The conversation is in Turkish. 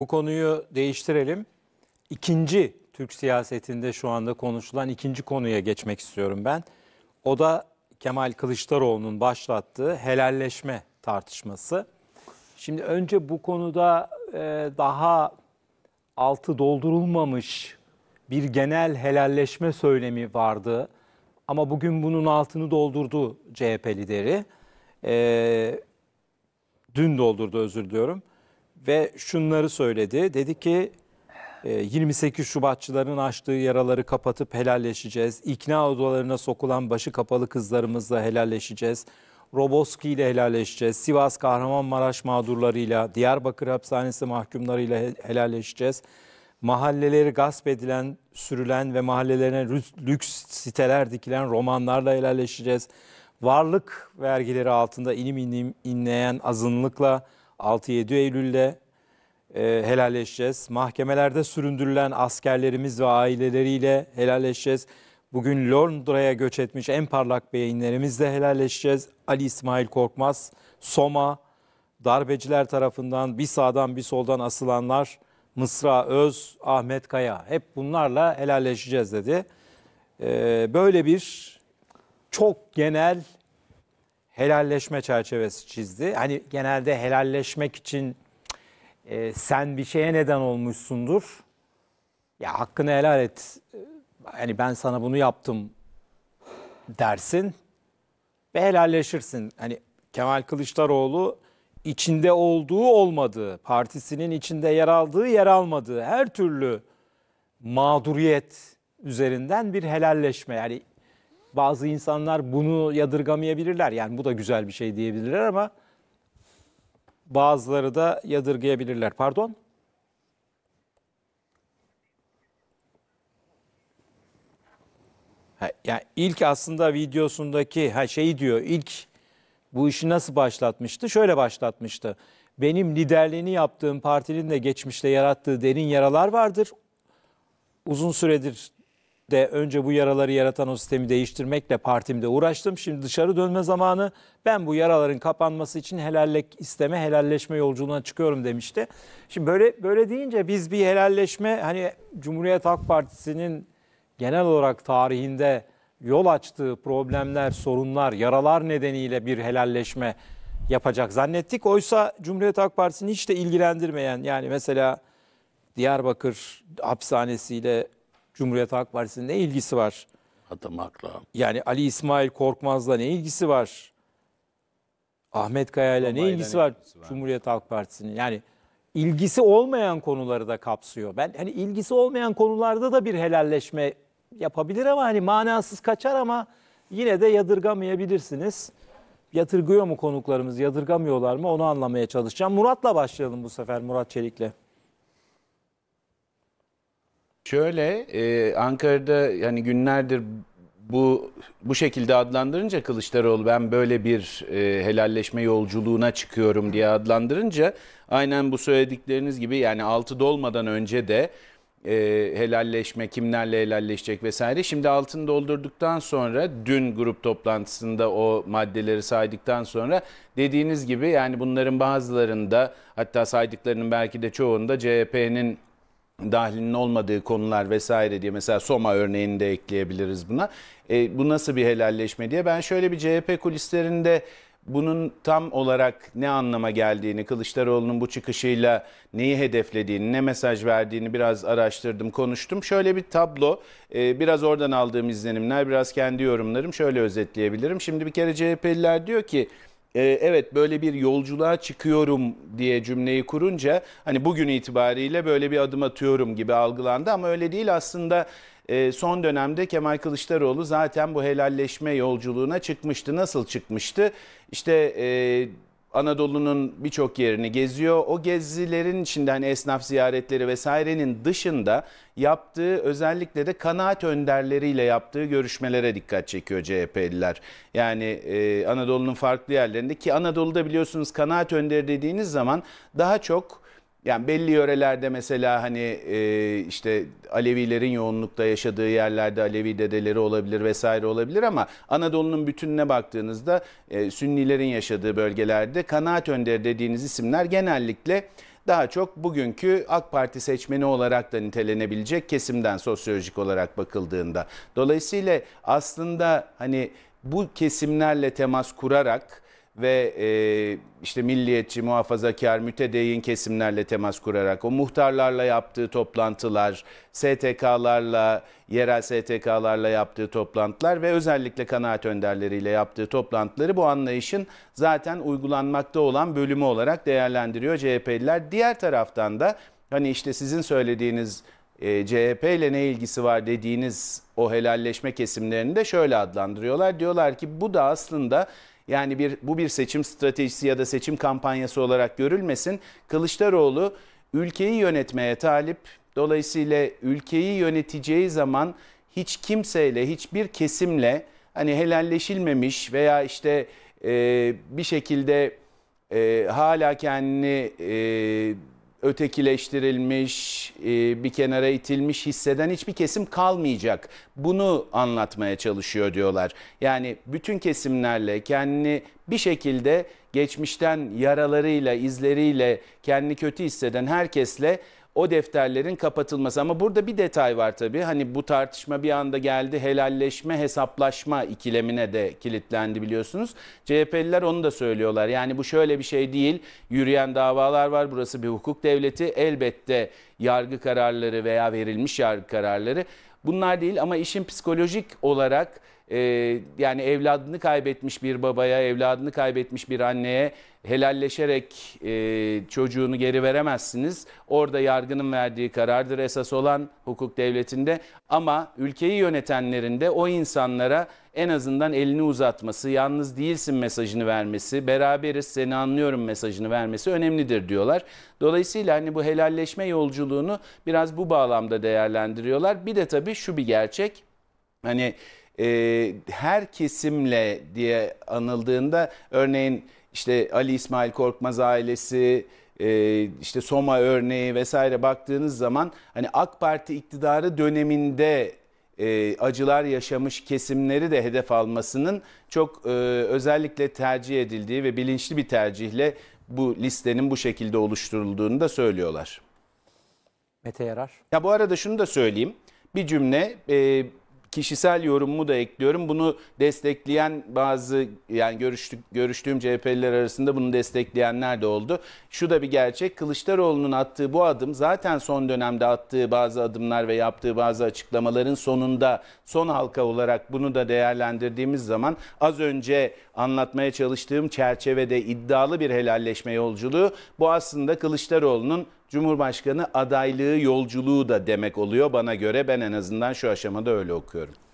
Bu konuyu değiştirelim. İkinci Türk siyasetinde şu anda konuşulan ikinci konuya geçmek istiyorum ben. O da Kemal Kılıçdaroğlu'nun başlattığı helalleşme tartışması. Şimdi önce bu konuda e, daha altı doldurulmamış bir genel helalleşme söylemi vardı. Ama bugün bunun altını doldurdu CHP lideri. E, dün doldurdu özür diliyorum ve şunları söyledi. Dedi ki 28 e, Şubatçıların açtığı yaraları kapatıp helalleşeceğiz. İkna odalarına sokulan başı kapalı kızlarımızla helalleşeceğiz. Roboski ile helalleşeceğiz. Sivas Kahramanmaraş mağdurlarıyla, Diyarbakır hapishanesi mahkumlarıyla helalleşeceğiz. Mahalleleri gasp edilen, sürülen ve mahallelerine lüks siteler dikilen romanlarla helalleşeceğiz. Varlık vergileri altında inim inim inleyen azınlıkla 6-7 Eylül'de e, helalleşeceğiz. Mahkemelerde süründürülen askerlerimiz ve aileleriyle helalleşeceğiz. Bugün Londra'ya göç etmiş en parlak beyinlerimizle helalleşeceğiz. Ali İsmail Korkmaz, Soma, darbeciler tarafından bir sağdan bir soldan asılanlar, Mısra Öz, Ahmet Kaya hep bunlarla helalleşeceğiz dedi. Ee, böyle bir çok genel helalleşme çerçevesi çizdi. Hani genelde helalleşmek için e, sen bir şeye neden olmuşsundur. Ya hakkını helal et. E, hani ben sana bunu yaptım dersin ve helalleşirsin. Hani Kemal Kılıçdaroğlu içinde olduğu olmadığı, partisinin içinde yer aldığı yer almadığı her türlü mağduriyet üzerinden bir helalleşme. Yani bazı insanlar bunu yadırgamayabilirler. Yani bu da güzel bir şey diyebilirler ama bazıları da yadırgayabilirler. Pardon? Ha, yani ilk aslında videosundaki ha şey diyor ilk bu işi nasıl başlatmıştı? Şöyle başlatmıştı. Benim liderliğini yaptığım partinin de geçmişte yarattığı derin yaralar vardır. Uzun süredir de önce bu yaraları yaratan o sistemi değiştirmekle partimde uğraştım. Şimdi dışarı dönme zamanı ben bu yaraların kapanması için helallik isteme, helalleşme yolculuğuna çıkıyorum demişti. Şimdi böyle böyle deyince biz bir helalleşme hani Cumhuriyet Halk Partisi'nin genel olarak tarihinde yol açtığı problemler, sorunlar, yaralar nedeniyle bir helalleşme yapacak zannettik. Oysa Cumhuriyet Halk Partisi'ni hiç de ilgilendirmeyen yani mesela Diyarbakır hapishanesiyle Cumhuriyet Halk Partisi'nin ne ilgisi var? Atamakla. Yani Ali İsmail Korkmaz'la ne ilgisi var? Ahmet Kaya'yla ne ilgisi var, var Cumhuriyet Halk Partisi'nin? Yani ilgisi olmayan konuları da kapsıyor. Ben hani ilgisi olmayan konularda da bir helalleşme yapabilir ama hani manasız kaçar ama yine de yadırgamayabilirsiniz. Yatırgıyor mu konuklarımız, yadırgamıyorlar mı onu anlamaya çalışacağım. Murat'la başlayalım bu sefer Murat Çelik'le. Şöyle e, Ankara'da yani günlerdir bu bu şekilde adlandırınca Kılıçdaroğlu ben böyle bir e, helalleşme yolculuğuna çıkıyorum diye adlandırınca aynen bu söyledikleriniz gibi yani altı dolmadan önce de e, helalleşme kimlerle helalleşecek vesaire. Şimdi altını doldurduktan sonra dün grup toplantısında o maddeleri saydıktan sonra dediğiniz gibi yani bunların bazılarında hatta saydıklarının belki de çoğunda CHP'nin dahilinin olmadığı konular vesaire diye mesela Soma örneğini de ekleyebiliriz buna. E, bu nasıl bir helalleşme diye ben şöyle bir CHP kulislerinde bunun tam olarak ne anlama geldiğini, Kılıçdaroğlu'nun bu çıkışıyla neyi hedeflediğini, ne mesaj verdiğini biraz araştırdım, konuştum. Şöyle bir tablo, e, biraz oradan aldığım izlenimler, biraz kendi yorumlarım şöyle özetleyebilirim. Şimdi bir kere CHP'liler diyor ki ee, evet böyle bir yolculuğa çıkıyorum diye cümleyi kurunca hani bugün itibariyle böyle bir adım atıyorum gibi algılandı ama öyle değil aslında ee, son dönemde Kemal Kılıçdaroğlu zaten bu helalleşme yolculuğuna çıkmıştı. Nasıl çıkmıştı? İşte e, Anadolu'nun birçok yerini geziyor. O gezilerin içinde hani esnaf ziyaretleri vesairenin dışında yaptığı özellikle de kanaat önderleriyle yaptığı görüşmelere dikkat çekiyor CHP'liler. Yani e, Anadolu'nun farklı yerlerinde ki Anadolu'da biliyorsunuz kanaat önderi dediğiniz zaman daha çok yani belli yörelerde mesela hani e, işte Alevilerin yoğunlukta yaşadığı yerlerde Alevi dedeleri olabilir vesaire olabilir ama Anadolu'nun bütününe baktığınızda e, Sünnilerin yaşadığı bölgelerde kanaat önderi dediğiniz isimler genellikle daha çok bugünkü AK Parti seçmeni olarak da nitelenebilecek kesimden sosyolojik olarak bakıldığında. Dolayısıyla aslında hani bu kesimlerle temas kurarak ve e, işte milliyetçi, muhafazakar, mütedeyyin kesimlerle temas kurarak o muhtarlarla yaptığı toplantılar, STK'larla, yerel STK'larla yaptığı toplantılar ve özellikle kanaat önderleriyle yaptığı toplantıları bu anlayışın zaten uygulanmakta olan bölümü olarak değerlendiriyor CHP'liler. Diğer taraftan da hani işte sizin söylediğiniz e, CHP ile ne ilgisi var dediğiniz o helalleşme kesimlerini de şöyle adlandırıyorlar. Diyorlar ki bu da aslında yani bir bu bir seçim stratejisi ya da seçim kampanyası olarak görülmesin. Kılıçdaroğlu ülkeyi yönetmeye talip. Dolayısıyla ülkeyi yöneteceği zaman hiç kimseyle, hiçbir kesimle hani helalleşilmemiş veya işte e, bir şekilde e, hala kendini e, ötekileştirilmiş, e, bir kenara itilmiş hisseden hiçbir kesim kalmayacak. Bunu anlatmaya çalışıyor diyorlar. Yani bütün kesimlerle kendini bir şekilde geçmişten yaralarıyla, izleriyle kendini kötü hisseden herkesle o defterlerin kapatılması. Ama burada bir detay var tabii. Hani bu tartışma bir anda geldi. Helalleşme, hesaplaşma ikilemine de kilitlendi biliyorsunuz. CHP'liler onu da söylüyorlar. Yani bu şöyle bir şey değil. Yürüyen davalar var. Burası bir hukuk devleti. Elbette yargı kararları veya verilmiş yargı kararları bunlar değil ama işin psikolojik olarak e, yani evladını kaybetmiş bir babaya, evladını kaybetmiş bir anneye helalleşerek e, çocuğunu geri veremezsiniz. Orada yargının verdiği karardır esas olan hukuk devletinde. Ama ülkeyi yönetenlerin de o insanlara en azından elini uzatması, yalnız değilsin mesajını vermesi, beraberiz seni anlıyorum mesajını vermesi önemlidir diyorlar. Dolayısıyla hani bu helalleşme yolculuğunu biraz bu bağlamda değerlendiriyorlar. Bir de tabii şu bir gerçek. Hani e, her kesimle diye anıldığında örneğin işte Ali İsmail Korkmaz ailesi, e, işte Soma örneği vesaire baktığınız zaman hani AK Parti iktidarı döneminde e, acılar yaşamış kesimleri de hedef almasının çok e, özellikle tercih edildiği ve bilinçli bir tercihle bu listenin bu şekilde oluşturulduğunu da söylüyorlar. Mete Yarar. Ya bu arada şunu da söyleyeyim. Bir cümle e, kişisel yorumumu da ekliyorum. Bunu destekleyen bazı yani görüştük, görüştüğüm CHP'liler arasında bunu destekleyenler de oldu. Şu da bir gerçek. Kılıçdaroğlu'nun attığı bu adım zaten son dönemde attığı bazı adımlar ve yaptığı bazı açıklamaların sonunda son halka olarak bunu da değerlendirdiğimiz zaman az önce anlatmaya çalıştığım çerçevede iddialı bir helalleşme yolculuğu bu aslında Kılıçdaroğlu'nun Cumhurbaşkanı adaylığı yolculuğu da demek oluyor bana göre. Ben en azından şu aşamada öyle okuyorum.